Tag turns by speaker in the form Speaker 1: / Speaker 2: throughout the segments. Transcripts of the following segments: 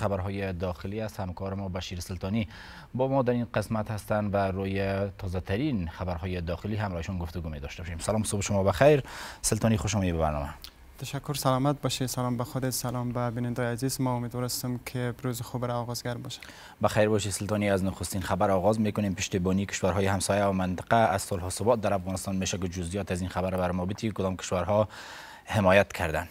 Speaker 1: خبرهای داخلی است همکار ما بشیر سلطانی با ما در این قسمت هستند و روی تازه ترین خبرهای داخلی همراهشون گفتگو می داشته باشیم سلام صبح شما بخیر سلطانی خوش آمدید به برنامه
Speaker 2: تشکر سلامت باشه سلام به خودت سلام به بیننده عزیز ما امیدوار هستم که روز خوب را آغازگر باشه
Speaker 1: بخیر خیر سلطانی از نخستین خبر آغاز میکنیم پشتیبانی کشورهای همسایه و منطقه از صلح و در افغانستان میشه که جزئیات از این خبر بر ما کدام کشورها حمایت کردند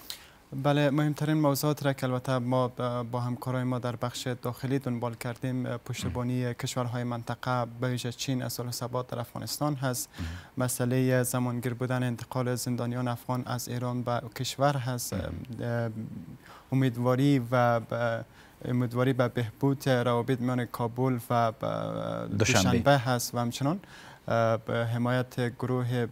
Speaker 2: بله مهمترین موضوعات را که البته ما با همکارای ما در بخش داخلی دنبال کردیم پشتبانی کشورهای منطقه به ویژه چین از صلح در افغانستان هست مسئله زمانگیر بودن انتقال زندانیان افغان از ایران به کشور هست امیدواری و امیدواری به بهبود روابط میان کابل و دوشنبه هست و همچنان حمایت گروه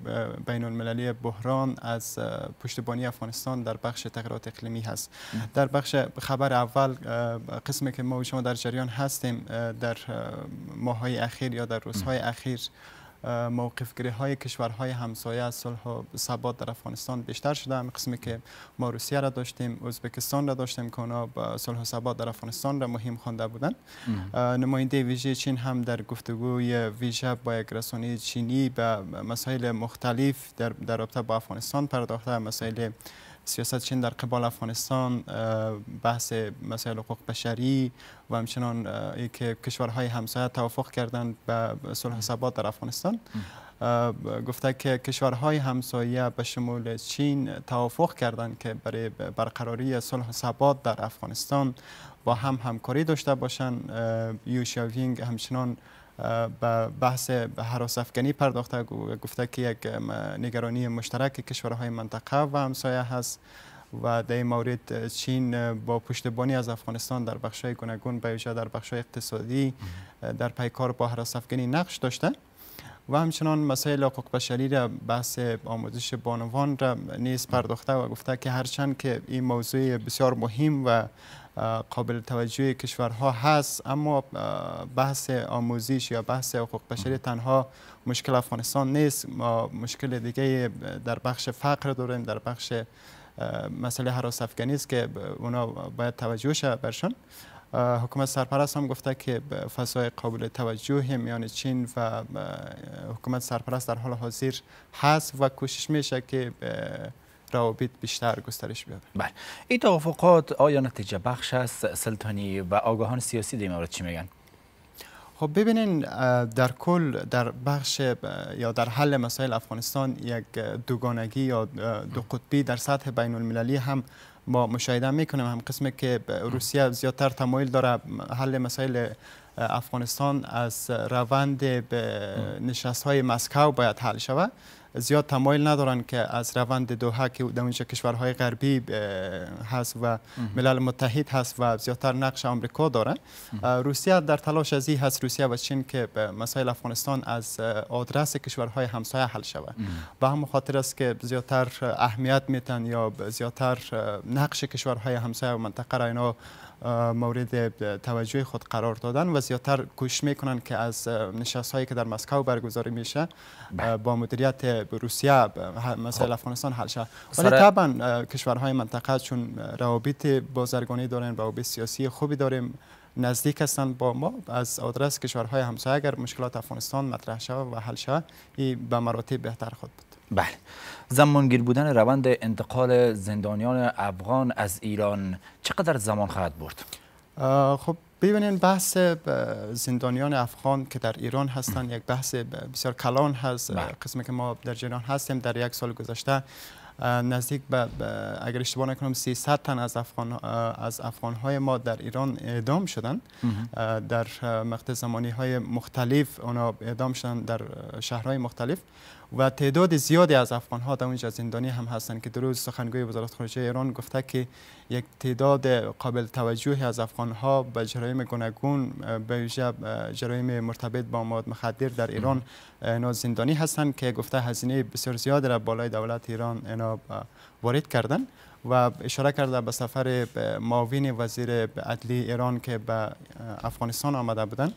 Speaker 2: بین المللی بحران از پشتبانی افغانستان در بخش تغییرات اقلیمی هست در بخش خبر اول قسمی که ما و شما در جریان هستیم در ماهای اخیر یا در روزهای اخیر گیری های کشورهای همسایه از صلح و ثبات در افغانستان بیشتر شده قسمی که ما روسیه را داشتیم ازبکستان را داشتیم که اونا صلح و ثبات در افغانستان را مهم خوانده بودند نماینده ویژه چین هم در گفتگوی ویژه با یک رسانه چینی به مسائل مختلف در, در رابطه با افغانستان پرداخته مسائل سیاست چین در قبال افغانستان بحث مسائل حقوق بشری و همچنان که کشورهای همسایه توافق کردند به صلح ثبات در افغانستان گفته که کشورهای همسایه به شمول چین توافق کردند که برای برقراری صلح ثبات در افغانستان با هم همکاری داشته باشند یوشاوینگ همچنان به بحث حراس پرداخته پرداخته گفته که یک نگرانی مشترک کشورهای منطقه و همسایه هست و در این مورد چین با پشتبانی از افغانستان در بخشای گوناگون به در بخشای اقتصادی در پیکار با حراس افغانی نقش داشته و همچنان مسائل حقوق بشری را بحث آموزش بانوان را نیز پرداخته و گفته که هرچند که این موضوع بسیار مهم و قابل توجه کشورها هست اما بحث آموزش یا بحث حقوق بشری تنها مشکل افغانستان نیست ما مشکل دیگه در بخش فقر داریم در بخش مسئله حراس افغانی است که اونا باید توجه شه برشون حکومت سرپرست هم گفته که فضای قابل توجه میان چین و حکومت سرپرست در حال حاضر هست و کوشش میشه که
Speaker 1: روابط بیشتر گسترش بیاد بله این توافقات آیا نتیجه بخش است سلطانی و آگاهان سیاسی در مورد چی میگن
Speaker 2: خب ببینین در کل در بخش یا در حل مسائل افغانستان یک دوگانگی یا دو قطبی در سطح بین المللی هم ما مشاهده میکنیم هم قسمی که روسیه زیادتر تمایل داره حل مسائل افغانستان از روند نشست های مسکو باید حل شود زیاد تمایل ندارن که از روند دوحه که در اونجا کشورهای غربی هست و ملل متحد هست و زیادتر نقش آمریکا داره روسیه در تلاش ازی هست روسیه و چین که مسائل افغانستان از آدرس کشورهای همسایه حل شود و هم خاطر است که زیادتر اهمیت میتن یا زیادتر نقش کشورهای همسایه و منطقه را اینا مورد توجه خود قرار دادن و زیادتر کوشش میکنن که از نشست هایی که در مسکو برگزاری میشه بله. با مدیریت روسیه مسئله خب. افغانستان حل شه ولی طبعا کشورهای منطقه چون روابط بازرگانی دارن روابط سیاسی خوبی داریم نزدیک هستند با ما از آدرس کشورهای همسایه اگر مشکلات افغانستان مطرح
Speaker 1: شود و حل شود به مراتب بهتر خود بود بله زمانگیر بودن روند انتقال زندانیان افغان از ایران چقدر زمان خواهد برد؟ خب ببینین بحث زندانیان افغان که در ایران هستن یک بحث
Speaker 2: بسیار کلان هست بله. قسم که ما در جریان هستیم در یک سال گذشته نزدیک به اگر اشتباه نکنم 300 تن از افغان از افغان های ما در ایران اعدام شدند در مقطع زمانی های مختلف اونا اعدام شدن در شهرهای مختلف و تعداد زیادی از افغان ها در اونجا زندانی هم هستند که روز سخنگوی وزارت خارجه ایران گفته که یک تعداد قابل توجهی از افغان ها به جرایم گوناگون به ویژه جرایم مرتبط با مواد مخدر در ایران اینا زندانی هستند که گفته هزینه بسیار زیاد را بالای دولت ایران اینا وارد کردن و اشاره کرده به سفر معاون وزیر عدلی ایران که به افغانستان آمده بودند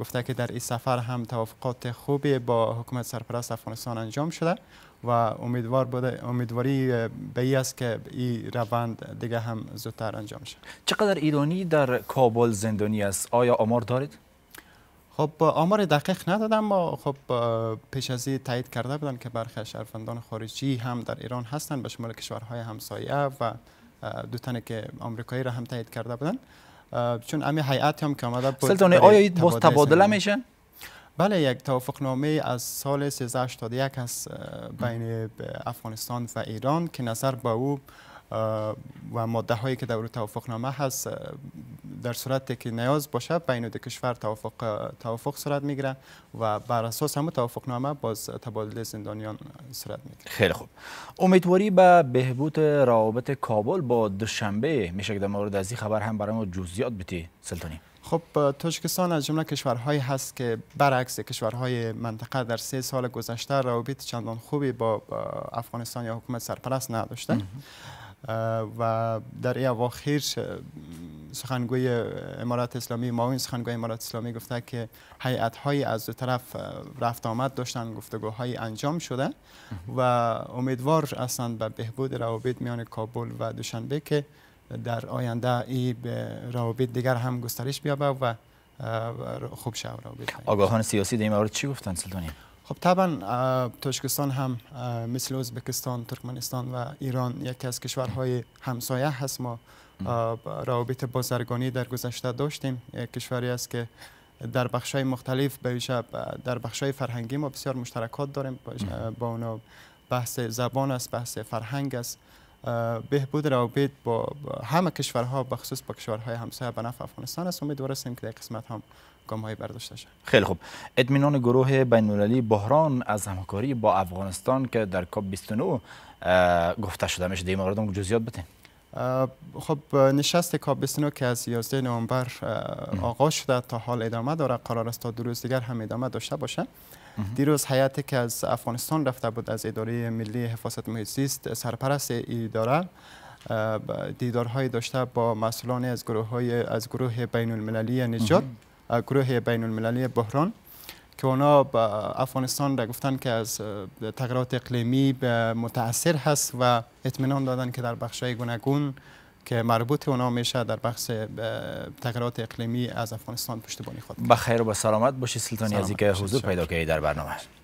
Speaker 2: گفته که در این سفر هم توافقات خوبی با حکومت سرپرست افغانستان انجام شده و امیدوار بوده امیدواری به ای است که این روند دیگه هم زودتر انجام شد چقدر ایرانی در کابل زندانی است آیا آمار دارید خب آمار دقیق ندادم اما خب پیش از تایید کرده بودن که برخی شهروندان خارجی هم در ایران هستند به شمال کشورهای همسایه و دو تنه که آمریکایی را هم تایید کرده بودن چون امی هیئت هم که آمده بود سلطانه آیا این تبادله میشه بله یک توافقنامه از سال 1381 است بین افغانستان و ایران که نظر به او و ماده هایی که در توافقنامه هست در صورتی که نیاز باشه بین دو کشور توافق توافق صورت میگیره و بر اساس همون توافق نامه باز تبادل زندانیان صورت میگیره
Speaker 1: خیلی خوب امیدواری به بهبود روابط کابل با دوشنبه میشه در مورد از این خبر هم برای ما جزئیات بتی سلطانی
Speaker 2: خب تاجکستان از جمله کشورهایی هست که برعکس کشورهای منطقه در سه سال گذشته روابط چندان خوبی با افغانستان یا حکومت سرپرست نداشته و در این اواخر سخنگوی امارات اسلامی معاون سخنگوی امارات اسلامی گفته که هیئت از دو طرف رفت آمد داشتن گفتگوهای انجام شده و امیدوار هستند به بهبود روابط میان کابل و دوشنبه که در آینده به روابط دیگر هم گسترش بیابه و خوب شد روابط آگاهان
Speaker 1: سیاسی در این مورد چی گفتن سلطانی
Speaker 2: خب طبعا توشکستان هم مثل ازبکستان، ترکمنستان و ایران یکی از کشورهای همسایه هست ما روابط بازرگانی در گذشته داشتیم یک کشوری است که در بخش مختلف به در بخش فرهنگی ما بسیار مشترکات داریم با اونا بحث زبان است بحث فرهنگ است بهبود روابط با همه کشورها به خصوص با کشورهای همسایه به نفع افغانستان است امیدوار هستیم که در قسمت هم گام های برداشته شد
Speaker 1: خیلی خوب اطمینان گروه بین المللی بحران از همکاری با افغانستان که در کاپ 29 گفته شده میشه در این مورد جزئیات بتین
Speaker 2: خب نشست کاپ 29 که از 11 نوامبر آغاز شده تا حال ادامه داره قرار است تا دو روز دیگر هم ادامه داشته باشه دیروز حیاتی که از افغانستان رفته بود از اداره ملی حفاظت محیط زیست سرپرست اداره دیدارهای داشته با مسئولان از گروه های از گروه بین المللی نجات گروه بین المللی بحران که اونا افغانستان را گفتن که از تغییرات اقلیمی متاثر هست و اطمینان دادن که در بخشای گوناگون که مربوط اونا میشه در بخش تغییرات اقلیمی از افغانستان پشتیبانی خود
Speaker 1: بخیر و به سلامت باشی سلطانی عزیز که حضور پیدا کردی در برنامه